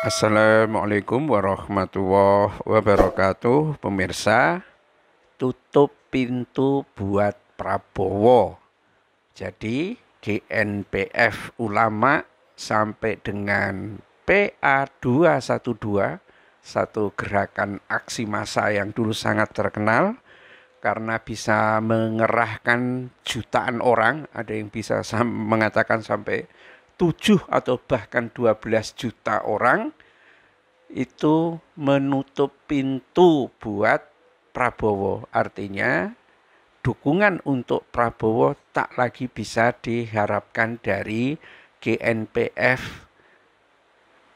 Assalamualaikum warahmatullahi wabarakatuh Pemirsa Tutup pintu buat Prabowo Jadi GNPF Ulama sampai dengan PA212 Satu gerakan aksi massa yang dulu sangat terkenal Karena bisa mengerahkan jutaan orang Ada yang bisa mengatakan sampai 7 atau bahkan 12 juta orang itu menutup pintu buat Prabowo. Artinya dukungan untuk Prabowo tak lagi bisa diharapkan dari GNPF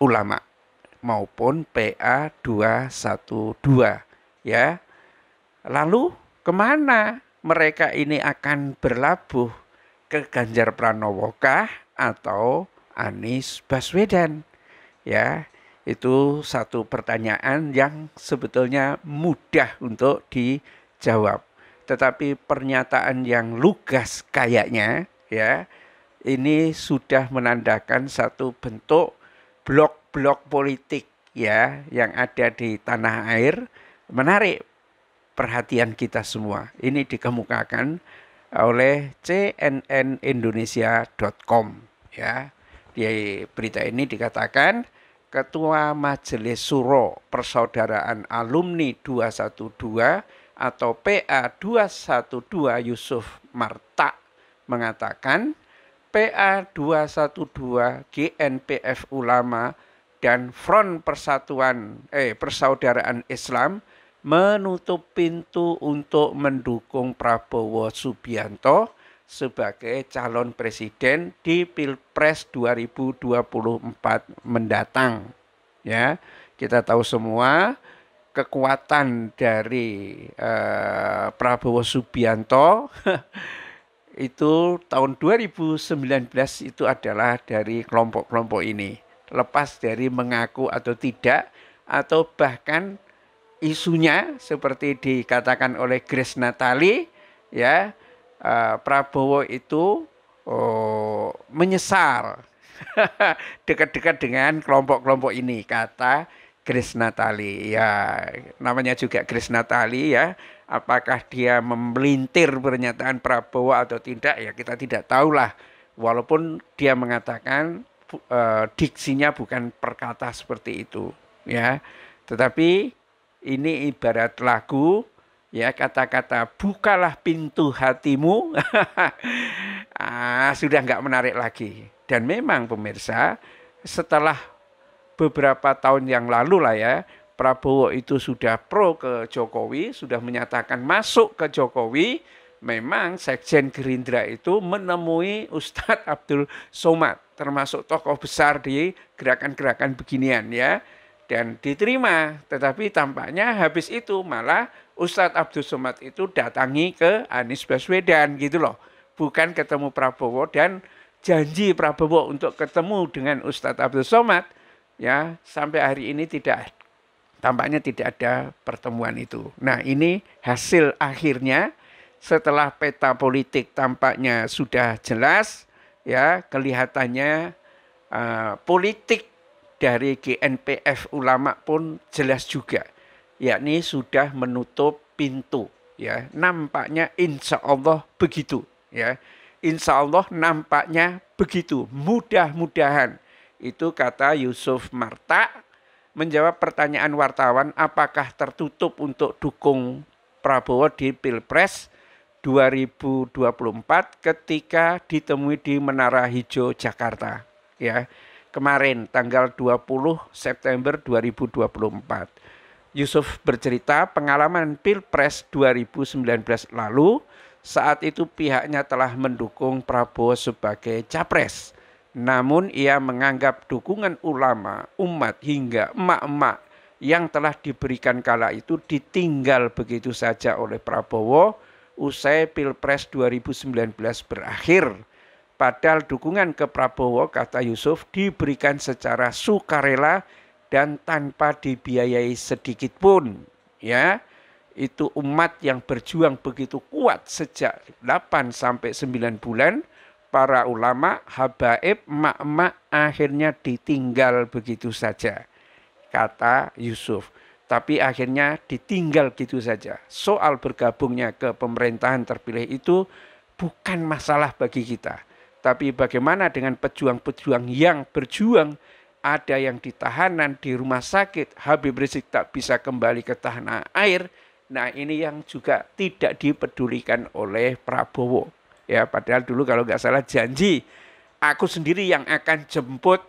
ulama maupun PA 212 ya. Lalu kemana mereka ini akan berlabuh ke Ganjar Pranowo kah atau Anies Baswedan? Ya, itu satu pertanyaan yang sebetulnya mudah untuk dijawab. Tetapi pernyataan yang lugas kayaknya ya ini sudah menandakan satu bentuk blok-blok politik ya yang ada di tanah air menarik perhatian kita semua. Ini dikemukakan oleh cnnindonesia.com ya. Di berita ini dikatakan Ketua Majelis Suro Persaudaraan Alumni 212 atau PA 212 Yusuf Marta mengatakan PA 212 GNPF Ulama dan Front Persatuan eh Persaudaraan Islam menutup pintu untuk mendukung Prabowo Subianto sebagai calon presiden di Pilpres 2024 mendatang. Ya, kita tahu semua kekuatan dari eh, Prabowo Subianto itu tahun 2019 itu adalah dari kelompok-kelompok ini. Lepas dari mengaku atau tidak atau bahkan isunya seperti dikatakan oleh Grace Natali ya uh, Prabowo itu oh, menyesal dekat-dekat dengan kelompok-kelompok ini kata Grace Natali ya namanya juga Grace Natali ya apakah dia memelintir pernyataan Prabowo atau tidak ya kita tidak tahulah walaupun dia mengatakan uh, diksinya bukan perkata seperti itu ya tetapi ini ibarat lagu ya kata-kata bukalah pintu hatimu ah, sudah nggak menarik lagi dan memang pemirsa setelah beberapa tahun yang lalu lah ya Prabowo itu sudah pro ke Jokowi sudah menyatakan masuk ke Jokowi memang Sekjen Gerindra itu menemui Ustadz Abdul Somad termasuk tokoh besar di gerakan-gerakan beginian ya dan diterima. Tetapi tampaknya habis itu malah Ustadz Abdul Somad itu datangi ke Anies Baswedan gitu loh. Bukan ketemu Prabowo dan janji Prabowo untuk ketemu dengan Ustadz Abdul Somad ya sampai hari ini tidak tampaknya tidak ada pertemuan itu. Nah, ini hasil akhirnya setelah peta politik tampaknya sudah jelas ya kelihatannya uh, politik dari GNPF ulama pun jelas juga yakni sudah menutup pintu ya nampaknya insya Allah begitu ya insya Allah nampaknya begitu mudah-mudahan itu kata Yusuf Marta menjawab pertanyaan wartawan apakah tertutup untuk dukung Prabowo di Pilpres 2024 ketika ditemui di Menara Hijau Jakarta ya kemarin tanggal 20 September 2024. Yusuf bercerita pengalaman Pilpres 2019 lalu saat itu pihaknya telah mendukung Prabowo sebagai capres. Namun ia menganggap dukungan ulama, umat hingga emak-emak yang telah diberikan kala itu ditinggal begitu saja oleh Prabowo usai Pilpres 2019 berakhir. Padahal dukungan ke Prabowo, kata Yusuf, diberikan secara sukarela dan tanpa dibiayai sedikit pun. Ya, itu umat yang berjuang begitu kuat sejak 8 sampai 9 bulan, para ulama, habaib, mak-mak akhirnya ditinggal begitu saja, kata Yusuf. Tapi akhirnya ditinggal gitu saja. Soal bergabungnya ke pemerintahan terpilih itu bukan masalah bagi kita tapi bagaimana dengan pejuang-pejuang yang berjuang ada yang di tahanan, di rumah sakit, Habib Rizik tak bisa kembali ke tanah air. Nah ini yang juga tidak dipedulikan oleh Prabowo. Ya padahal dulu kalau nggak salah janji, aku sendiri yang akan jemput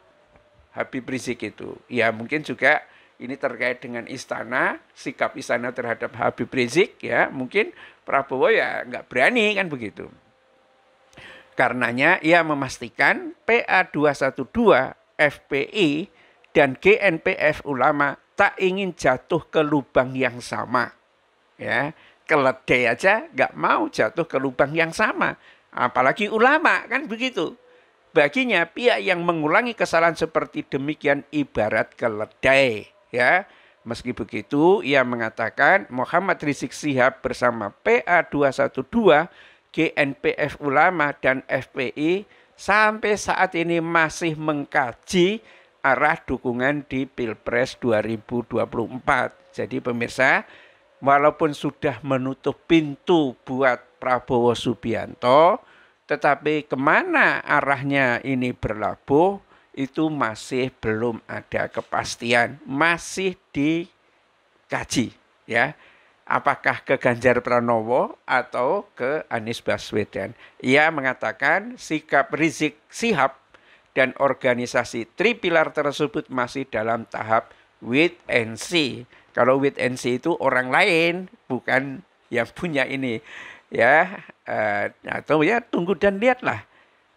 Habib Rizik itu. Ya mungkin juga ini terkait dengan istana, sikap istana terhadap Habib Rizik ya. Mungkin Prabowo ya nggak berani kan begitu. Karenanya ia memastikan PA212, FPI, dan GNPF ulama tak ingin jatuh ke lubang yang sama. Ya, keledai aja nggak mau jatuh ke lubang yang sama. Apalagi ulama kan begitu. Baginya pihak yang mengulangi kesalahan seperti demikian ibarat keledai. Ya, meski begitu ia mengatakan Muhammad Rizik Sihab bersama PA212 GNPF Ulama dan FPI sampai saat ini masih mengkaji arah dukungan di Pilpres 2024. Jadi pemirsa, walaupun sudah menutup pintu buat Prabowo Subianto, tetapi kemana arahnya ini berlabuh itu masih belum ada kepastian, masih dikaji ya apakah ke Ganjar Pranowo atau ke Anies Baswedan. Ia mengatakan sikap Rizik Sihab dan organisasi tripilar tersebut masih dalam tahap wait and see. Kalau wait and see itu orang lain, bukan yang punya ini. Ya, eh, atau ya tunggu dan lihatlah.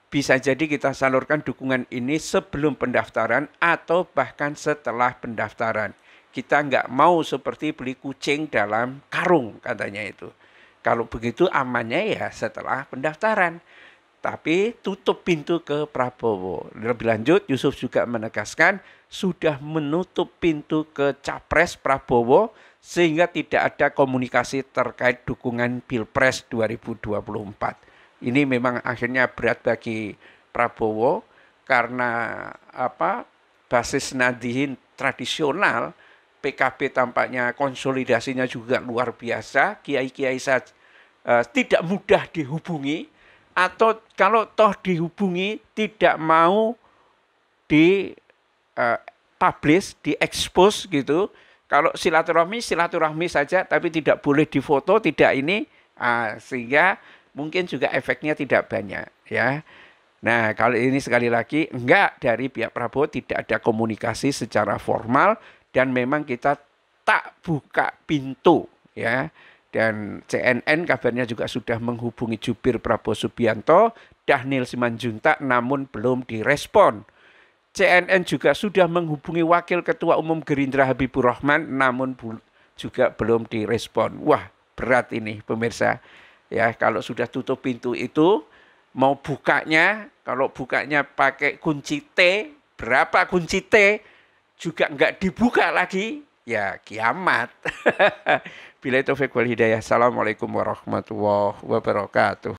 Bisa jadi kita salurkan dukungan ini sebelum pendaftaran atau bahkan setelah pendaftaran. Kita nggak mau seperti beli kucing dalam karung katanya itu. Kalau begitu amannya ya setelah pendaftaran. Tapi tutup pintu ke Prabowo. Lebih lanjut Yusuf juga menegaskan sudah menutup pintu ke Capres Prabowo sehingga tidak ada komunikasi terkait dukungan Pilpres 2024. Ini memang akhirnya berat bagi Prabowo karena apa basis nadihin tradisional PKB tampaknya konsolidasinya juga luar biasa. Kiai-kiai uh, tidak mudah dihubungi atau kalau toh dihubungi tidak mau di uh, publish, expose gitu. Kalau silaturahmi silaturahmi saja tapi tidak boleh difoto, tidak ini uh, sehingga mungkin juga efeknya tidak banyak ya. Nah, kalau ini sekali lagi enggak dari pihak Prabowo tidak ada komunikasi secara formal dan memang kita tak buka pintu ya dan CNN kabarnya juga sudah menghubungi jubir Prabowo Subianto Dahnil Simanjuntak namun belum direspon. CNN juga sudah menghubungi Wakil Ketua Umum Gerindra Habibur Rahman namun juga belum direspon. Wah, berat ini pemirsa. Ya, kalau sudah tutup pintu itu mau bukanya, kalau bukanya pakai kunci T, berapa kunci T? juga enggak dibuka lagi, ya kiamat. Bila itu Fikul Hidayah. Assalamualaikum warahmatullahi wabarakatuh.